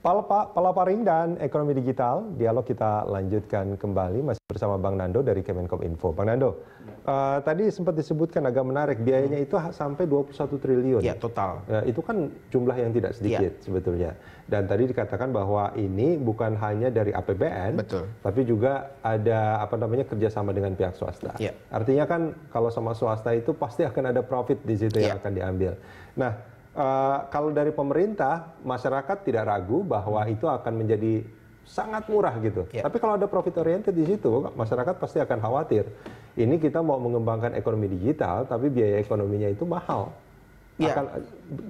Palaparing dan ekonomi digital, dialog kita lanjutkan kembali masih bersama Bang Nando dari Kemenkom Info. Bang Nando, uh, tadi sempat disebutkan agak menarik biayanya hmm. itu sampai 21 triliun. Ya, total. Uh, itu kan jumlah yang tidak ya. sedikit ya. sebetulnya. Dan tadi dikatakan bahwa ini bukan hanya dari APBN, Betul. tapi juga ada apa namanya kerjasama dengan pihak swasta. Ya. Artinya kan kalau sama swasta itu pasti akan ada profit di situ ya. yang akan diambil. Nah, Eh, kalau dari pemerintah, masyarakat tidak ragu bahwa itu akan menjadi sangat murah gitu. Yeah. Tapi kalau ada profit oriented di situ, masyarakat pasti akan khawatir. Ini kita mau mengembangkan ekonomi digital, tapi biaya ekonominya itu mahal. Yeah. Akan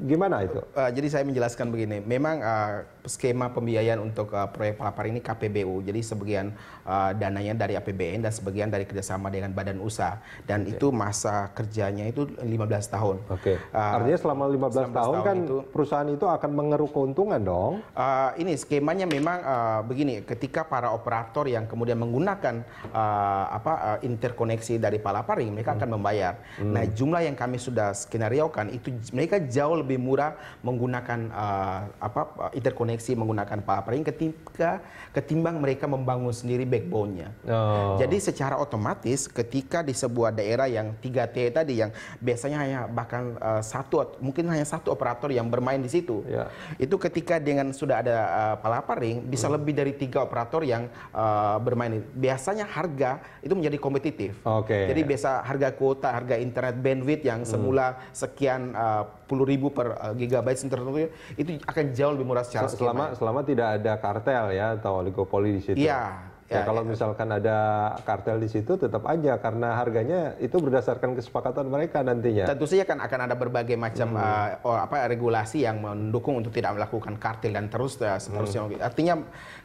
gimana itu? Uh, jadi saya menjelaskan begini, memang uh, skema pembiayaan untuk uh, proyek pelapar ini KPBU, jadi sebagian uh, dananya dari APBN dan sebagian dari kerjasama dengan badan usaha dan okay. itu masa kerjanya itu 15 tahun. Oke. Okay. Artinya selama 15, 15 tahun, tahun kan itu, perusahaan itu akan mengeruk keuntungan dong? Uh, ini skemanya memang uh, begini, ketika para operator yang kemudian menggunakan uh, apa uh, interkoneksi dari palaparing, mereka hmm. akan membayar. Nah, hmm. Nah jumlah yang kami sudah skenariokan itu mereka jauh jauh lebih murah menggunakan uh, apa interkoneksi menggunakan paling ketika ketimbang mereka membangun sendiri backbone-nya. Oh. Jadi secara otomatis ketika di sebuah daerah yang 3T tadi yang biasanya hanya bahkan uh, satu mungkin hanya satu operator yang bermain di situ. Yeah. Itu ketika dengan sudah ada uh, eh, palaparing bisa hmm. lebih dari tiga operator yang uh, bermain. Biasanya harga itu menjadi kompetitif. Okay. Jadi biasa harga kuota, harga internet bandwidth yang hmm. semula sekian uh, puluh ribu ribu per uh, gigabyte tertentu itu akan jauh lebih murah secara selama selama tidak ada kartel ya atau oligopoli di situ. Iya, Ya, ya, kalau ya. misalkan ada kartel di situ tetap aja karena harganya itu berdasarkan kesepakatan mereka nantinya. Tentu saja kan akan ada berbagai macam hmm. uh, apa regulasi yang mendukung untuk tidak melakukan kartel dan terus uh, seterusnya. Hmm. Artinya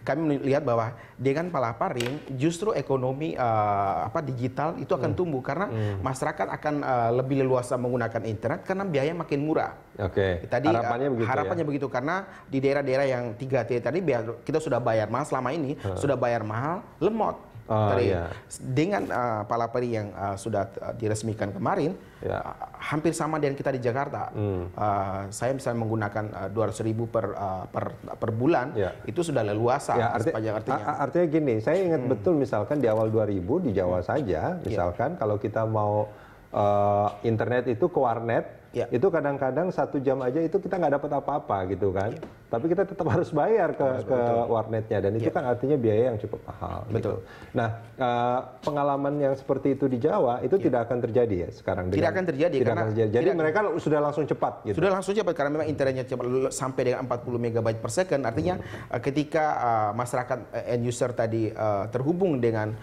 kami melihat bahwa dengan palaparing justru ekonomi uh, apa digital itu akan hmm. tumbuh karena hmm. masyarakat akan uh, lebih leluasa menggunakan internet karena biaya makin murah. Oke. Okay. Tadi harapannya uh, begitu. Ya. Harapannya ya? begitu karena di daerah-daerah yang tiga t tadi kita sudah bayar mahal selama ini, hmm. sudah bayar mahal lemot. Oh, Tadi, iya. Dengan uh, ah, palaperi yang uh, sudah diresmikan kemarin, yeah. Iya. uh, hampir sama dengan kita di Jakarta. Mm. Uh, saya bisa menggunakan dua ratus ribu per, uh, per per bulan, yeah. itu sudah leluasa yeah, arti, sepanjang artinya. Artinya gini, saya ingat mm. betul misalkan di awal 2000 di Jawa mm. saja, iya. misalkan yeah. kalau kita mau uh, internet itu ke warnet, ya. itu kadang-kadang satu jam aja itu kita nggak dapat apa-apa gitu kan. Ya. Tapi kita tetap harus bayar ke, harus ke warnetnya dan itu ya. kan artinya biaya yang cukup mahal. Gitu. Betul. Gitu. Nah eh, pengalaman yang seperti itu di Jawa itu ya. tidak akan terjadi ya sekarang. tidak akan terjadi tidak karena akan terjadi. jadi tidak, mereka sudah langsung cepat. Gitu. Sudah langsung cepat karena memang internetnya cepat sampai dengan 40 megabyte per second. Artinya hmm. ketika eh, masyarakat uh, end user tadi terhubung dengan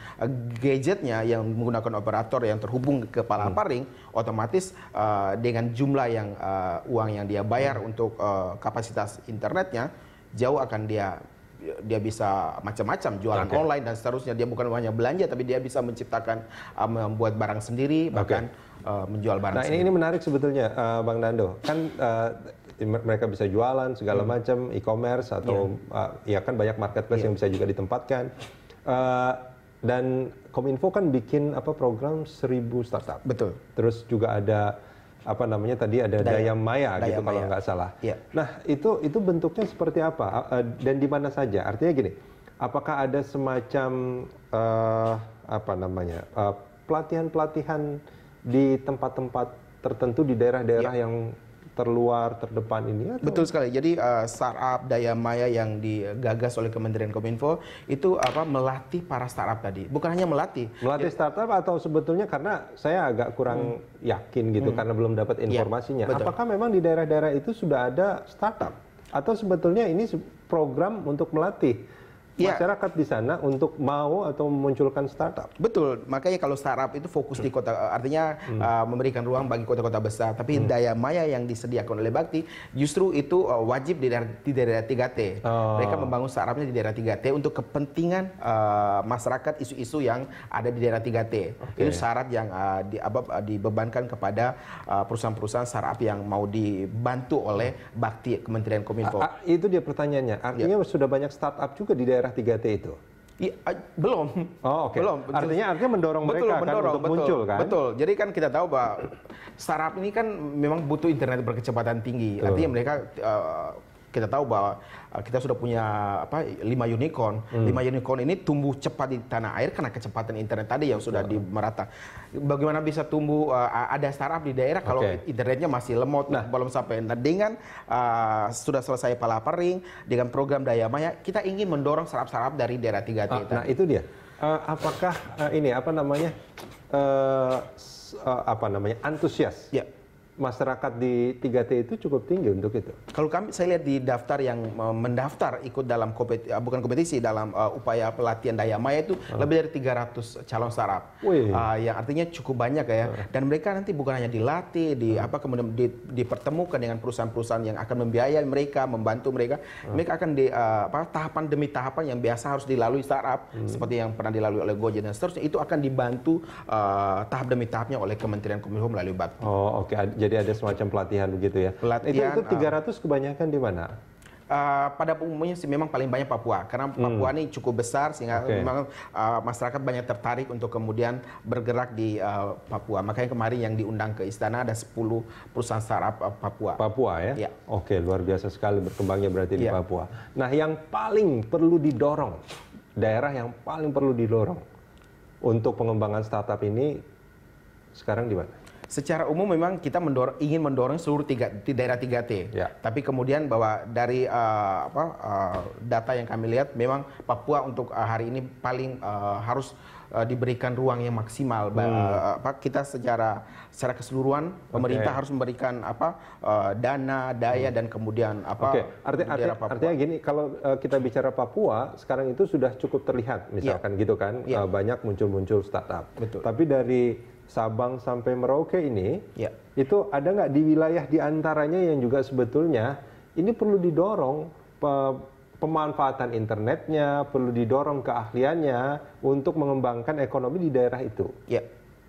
gadgetnya yang menggunakan operator yang terhubung ke palang hmm. paring, otomatis dengan jumlah yang uh, uang yang dia bayar hmm. untuk uh, kapasitas internetnya jauh akan dia dia bisa macam-macam jualan okay. online dan seterusnya dia bukan hanya belanja tapi dia bisa menciptakan uh, membuat barang sendiri bahkan okay. uh, menjual barang. Nah sendiri. ini menarik sebetulnya uh, Bang Nando kan uh, mereka bisa jualan segala hmm. macam e-commerce atau yeah. Iya. uh, ya kan banyak marketplace yeah. yang bisa juga ditempatkan uh, dan Kominfo kan bikin apa program seribu startup. Betul. Terus juga ada apa namanya tadi ada daya, daya maya daya gitu maya. kalau nggak salah. Ya. Nah itu itu bentuknya seperti apa dan di mana saja? Artinya gini, apakah ada semacam uh, apa namanya eh, pelatihan-pelatihan uh, di tempat-tempat tertentu di daerah-daerah ya. yang terluar, terdepan ini? Atau? Betul sekali. Jadi uh, startup daya maya yang digagas oleh Kementerian Kominfo itu apa melatih para startup tadi. Bukan hanya melatih. Melatih ya. startup atau sebetulnya karena saya agak kurang hmm. yakin gitu hmm. karena belum dapat iya. informasinya. Ya, Apakah memang di daerah-daerah itu sudah ada startup atau sebetulnya ini program untuk melatih? Ya. masyarakat di sana untuk mau atau memunculkan startup. Betul, makanya kalau startup itu fokus di kota, artinya hmm. uh, memberikan ruang bagi kota-kota besar. Tapi hmm. daya maya yang disediakan oleh Bakti justru itu uh, wajib di daerah, di daerah 3T. Oh. Mereka membangun startupnya di daerah 3T untuk kepentingan uh, masyarakat isu-isu yang ada di daerah 3T. Okay. Itu syarat yang uh, di, uh, dibebankan kepada uh, perusahaan-perusahaan startup yang mau dibantu oleh Bakti Kementerian Kominfo. a, itu dia pertanyaannya. Artinya ya. sudah banyak startup juga di daerah daerah 3T itu? Ya, belum. Oh, Okay. Belum. Artinya artinya mendorong betul, mereka kan mendorong, kan untuk betul, muncul kan? Betul. Jadi kan kita tahu bahwa startup ini kan memang butuh internet berkecepatan tinggi. Betul. Artinya mereka uh, kita tahu bahwa uh, kita sudah punya apa lima unicorn. Hmm. Lima unicorn ini tumbuh cepat di tanah air karena kecepatan internet tadi yang sudah di merata. Bagaimana bisa tumbuh uh, ada startup di daerah kalau okay. internetnya masih lemot nah. belum sampai. Nah, dengan uh, sudah selesai palapering dengan program daya maya kita ingin mendorong startup-startup dari daerah tiga t Ah, nah, itu dia. Uh, apakah uh, ini apa namanya? Uh, uh, apa namanya? antusias. Yeah masyarakat di 3T itu cukup tinggi untuk itu. Kalau kami saya lihat di daftar yang eh, mendaftar ikut dalam kompetisi, eh, bukan kompetisi dalam uh, upaya pelatihan daya maya itu hmm. lebih dari 300 calon startup. Uh, ah, yang artinya cukup banyak ya. hmm. Dan mereka nanti bukan hanya dilatih, di hmm. apa kemudian di, dipertemukan dengan perusahaan-perusahaan yang akan membiayai mereka, membantu mereka. Hmm. Mereka akan di uh, apa tahapan demi tahapan yang biasa harus dilalui startup hmm. seperti yang pernah dilalui oleh Gojek dan seterusnya itu akan dibantu uh, tahap demi tahapnya oleh Kementerian Kominfo melalui Bakti. Oh, oke. Okay jadi ada semacam pelatihan begitu ya. Pelatihan, itu, itu 300 uh, eh. kebanyakan di mana? Uh, pada umumnya sih memang paling banyak Papua karena hmm. Papua hmm. ini cukup besar sehingga okay. memang uh, masyarakat banyak tertarik untuk kemudian bergerak di uh, Papua. Makanya kemarin yang diundang ke istana ada 10 perusahaan startup uh, Papua. Papua ya? ya. Oke, okay, luar biasa sekali berkembangnya berarti ya. di iya. Papua. Nah, yang paling perlu didorong daerah yang paling perlu didorong untuk pengembangan startup ini sekarang di mana? secara umum memang kita mendor ingin mendorong seluruh tiga, daerah 3T. Ya. Tapi kemudian bahwa dari uh, apa, uh, data yang kami lihat memang Papua untuk uh, hari ini paling uh, harus uh, diberikan ruang yang maksimal. Hmm. Uh, apa, kita secara secara keseluruhan pemerintah okay. harus memberikan apa uh, dana, daya hmm. dan kemudian apa. Okay. Arti, arti, artinya gini, kalau uh, kita bicara Papua sekarang itu sudah cukup terlihat, ya. misalkan yeah. gitu kan, yeah. Ya. Uh, banyak muncul-muncul startup. Betul. Tapi dari Sabang sampai Merauke ini, ya. itu ada nggak di wilayah diantaranya yang juga sebetulnya ini perlu didorong pe pemanfaatan internetnya, perlu didorong keahliannya untuk mengembangkan ekonomi di daerah itu. Ya.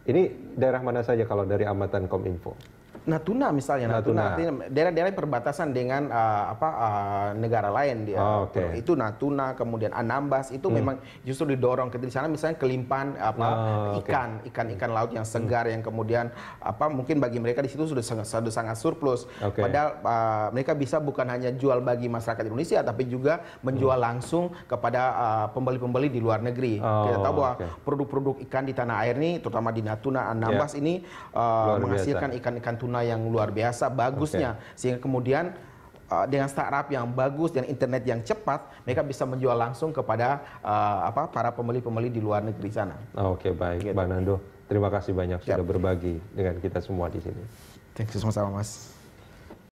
Ini daerah mana saja kalau dari amatan Kominfo? Natuna misalnya Natuna, Natuna. daerah-daerah perbatasan dengan uh, apa uh, negara lain dia oh, okay. Nah, itu Natuna kemudian Anambas itu hmm. memang justru didorong ke sana misalnya kelimpahan apa oh, ikan okay. ikan ikan laut yang segar hmm. yang kemudian apa mungkin bagi mereka di situ sudah sangat sudah sangat surplus okay. padahal uh, mereka bisa bukan hanya jual bagi masyarakat Indonesia tapi juga menjual hmm. langsung kepada pembeli uh, pembeli-pembeli di luar negeri oh, kita tahu bahwa produk produk-produk ikan di tanah air ini terutama di Natuna Anambas yeah. ini uh, menghasilkan ikan-ikan tuna Nah, yang luar biasa bagusnya okay. sehingga kemudian eh, dengan startup yang bagus dan internet yang cepat mereka bisa menjual langsung kepada uh, apa para pembeli-pembeli di luar negeri sana. Oke okay, baik, gitu. Bang Nando. Terima kasih banyak Siap. sudah berbagi dengan kita semua di sini. Thank you sama-sama Mas.